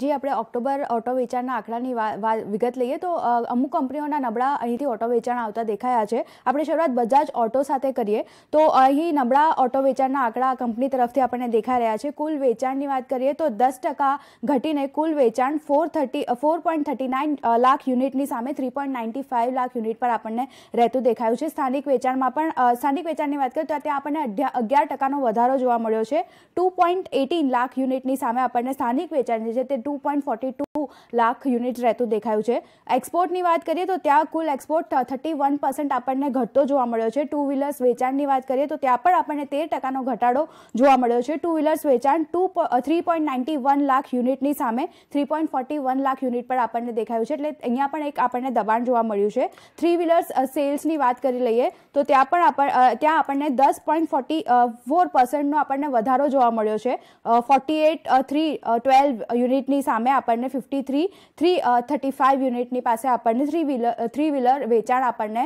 જી આપણે October auto વેચાણના આંકડાની વિગત લઈએ તો અમુક કંપનીઓના નબળા અહીંથી ઓટો વેચાણ આવતા દેખાયા છે આપણે શરૂઆત બધા જ ઓટો સાથે કરીએ તો અહીં નબળા ઓટો વેચાણના આંકડા કંપની તરફથી આપણને દેખાઈ રહ્યા છે કુલ વેચાણની વાત કરીએ તો દસ ટકા ઘટીને કુલ વેચાણ four thirty four point thirty nine lakh યુનિટની સામે three point ninety five lakh unit પર આપણને રહેતું દેખાયું છે સ્થાનિક વેચાણમાં પણ સ્થાનિક વેચાણની વાત કરીએ તો ત્યાં આપણને અગિયાર ટકાનો વધારો જોવા મળ્યો છે ટુ પોઈન્ટ એટીન લાખ યુનિટની સામે આપણને સ્થાનિક વેચાણ જે તે 2.42 લાખ યુનિટ રહેતું દેખાયું છે એક્સપોર્ટની વાત કરીએ તો ત્યાં કુલ એક્સપોર્ટ થર્ટી વન પર્સન્ટ આપણને ઘટતો જોવા મળ્યો છે ટુ વ્હીલર્સ વેચાણની વાત કરીએ તો ત્યાં પણ આપણને તેર ટકાનો ઘટાડો જોવા મળ્યો છે ટુ વ્હીલર્સ વેચાણ two three point ninety one lakh યુનિટની સામે three point forty one lakh unit પર આપણને દેખાયું છે એટલે અહીંયા પણ એક આપણને દબાણ જોવા મળ્યું છે થ્રી વ્હીલર્સ સેલ્સની વાત કરી લઈએ તો ત્યાં પણ આપણ ત્યાં આપણને દસ પોઈન્ટ ફોર્ટી ફોર પર્સન્ટનો આપણને વધારો જોવા મળ્યો છે ફોર્ટી એટ થ્રી ટ્વેલ્વ યુનિટની સામે આપણને fifty fifty three three thirty five યુનિટની પાસે આપણને થ્રી વ્હીલર થ્રી વ્હીલર વેચાણ આપણને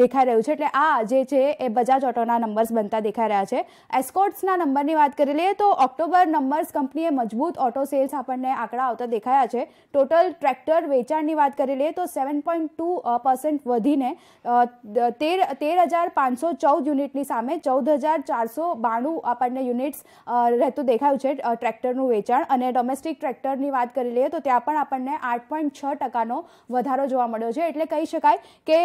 દેખાઈ રહ્યું છે એટલે આ જે છે એ બજાજ ઓટોના નંબર્સ બનતા દેખાઈ રહ્યા છે એસ્કોર્ટ્સના નંબરની વાત કરી લઈએ તો ઓક્ટોબર નંબર્સ કંપનીએ મજબૂત ઓટો સેલ્સ આપણને આંકડા આવતા દેખાયા છે ટોટલ ટ્રેક્ટર વેચાણની વાત કરી લઈએ તો સેવન પોઈન્ટ ટુ પર્સન્ટ વધીને તેર તેર હજાર પાંચસો ચૌદ યુનિટની સામે ચૌદ હજાર ચારસો બાણું આપણને યુનિટ્સ રહેતું દેખાયું છે ટ્રેક્ટરનું વેચાણ અને ડોમેસ્ટિક ટ્રેક્ટરની વાત કરી લઈએ તો ત્યાં ત્યાં પણ આપણને આઠ પોઈન્ટ છ ટકાનો વધારો જોવા મળ્યો છે એટલે કહી શકાય કે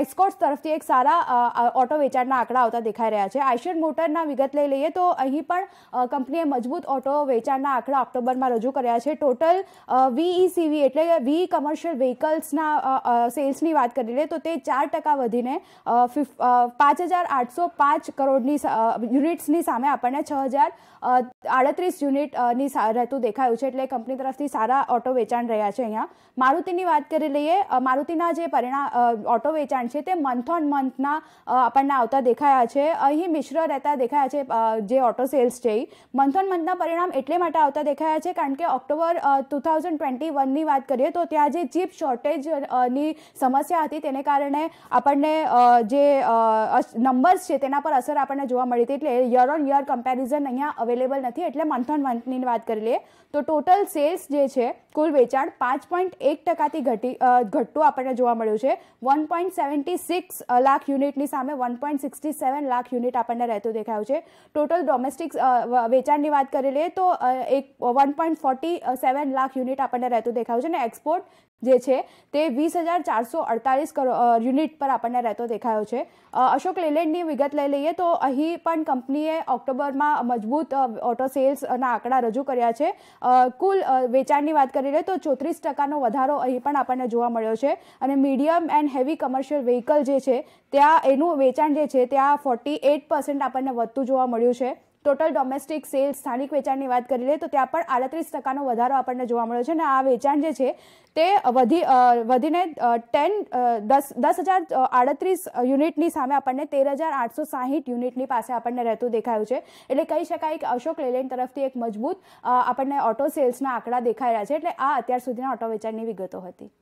એક્સકોર્ટ તરફથી એક સારા ઓટો વેચાણના આંકડા આવતા દેખાઈ રહ્યા છે આઈશર મોટરના વિગત લઈ લઈએ તો અહીં પણ કંપનીએ મજબૂત ઓટો વેચાણના આંકડા ઓક્ટોબરમાં રજૂ કર્યા છે ટોટલ વીઈસીવી e એટલે વી કમર્શિયલ વ્હીકલ્સના સેલ્સની વાત કરી લે તો તે ચાર ટકા વધીને પાંચ હજાર આઠસો પાંચ કરોડની યુનિટ્સની સામે આપણને છ હજાર આડત્રીસ યુનિટની રહેતું દેખાયું છે એટલે કંપની તરફથી સારા ઓટો વેચાણ રહ્યા છે અહીંયા મારુતિની વાત કરી લઈએ મારુતિના જે પરિણામ ઓટો વેચાણ છે તે મંથ ઓન મંથના આપણને આવતા દેખાયા છે અહીં મિશ્ર રહેતા દેખાયા છે જે ઓટો સેલ્સ છે એ મંથ ઓન મંથના પરિણામ એટલે માટે આવતા દેખાયા છે કારણ કે ઓક્ટોબર ટુ થાઉઝન્ડ ટ્વેન્ટી વનની વાત કરીએ તો ત્યાં જે ચીપ શોર્ટેજ ની સમસ્યા હતી તેને કારણે આપણને જે નંબર્સ છે તેના પર અસર આપણને જોવા મળી હતી એટલે યર ઓન યર કમ્પેરિઝન અહીંયા અવેલેબલ નથી નથી એટલે મંથ ઓન મંથની વાત કરી લઈએ તો ટોટલ સેલ્સ જે છે કુલ વેચાણ પાંચ પોઈન્ટ એક ટકાથી ઘટી ઘટતું આપણને જોવા મળ્યું છે one point seventy six lakh યુનિટની સામે one point sixty seven lakh unit આપણને રહેતું દેખાયું છે ટોટલ ડોમેસ્ટિક વેચાણની વાત કરી લઈએ તો એક one point forty seven lakh unit આપણને રહેતું દેખાયું છે અને એક્સપોર્ટ જે છે તે વીસ હજાર ચારસો અડતાલીસ કરો યુનિટ પર આપણને રહેતો દેખાયો છે અશોક લેલેન્ડની વિગત લઈ લઈએ તો અહીં પણ કંપનીએ ઓક્ટોબરમાં મજબૂત ઓટો સેલ્સના આંકડા રજૂ કર્યા છે કુલ વેચાણની વાત કરી લઈએ તો ચોત્રીસ ટકાનો વધારો અહીં પણ આપણને જોવા મળ્યો છે અને medium and heavy commercial vehicle જે છે ત્યાં એનું વેચાણ જે છે ત્યાં ફોર્ટી એટ પર્સન્ટ આપણને વધતું જોવા મળ્યું છે ટોટલ ડોમેસ્ટિક સેલ્સ સ્થાનિક વેચાણની વાત કરી લઈએ તો ત્યાં પણ આડત્રીસ ટકાનો વધારો આપણને જોવા મળ્યો છે અને આ વેચાણ જે છે તે વધી વધીને ટેન દસ દસ હજાર આડત્રીસ યુનિટની સામે આપણને તેર હજાર આઠસો સાહીઠ યુનિટની પાસે આપણને રહેતું દેખાયું છે એટલે કહી શકાય કે અશોક લેલેન્ડ તરફથી એક મજબૂત આપણને ઓટો સેલ્સના આંકડા દેખાઈ રહ્યા છે એટલે આ અત્યાર સુધીના ઓટો વેચાણની વિગતો હતી